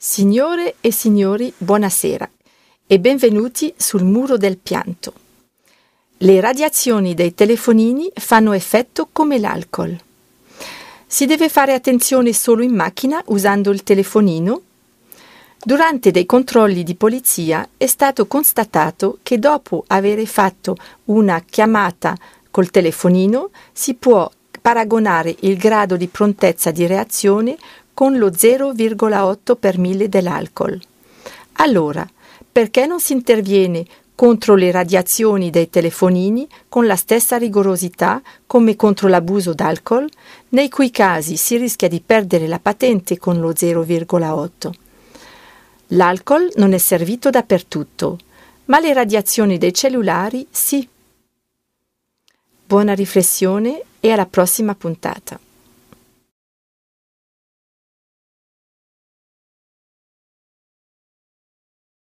Signore e signori, buonasera e benvenuti sul muro del pianto. Le radiazioni dei telefonini fanno effetto come l'alcol. Si deve fare attenzione solo in macchina usando il telefonino. Durante dei controlli di polizia è stato constatato che dopo aver fatto una chiamata col telefonino si può paragonare il grado di prontezza di reazione con lo 0,8 per mille dell'alcol. Allora, perché non si interviene contro le radiazioni dei telefonini con la stessa rigorosità come contro l'abuso d'alcol, nei cui casi si rischia di perdere la patente con lo 0,8. L'alcol non è servito dappertutto, ma le radiazioni dei cellulari sì. Buona riflessione e alla prossima puntata.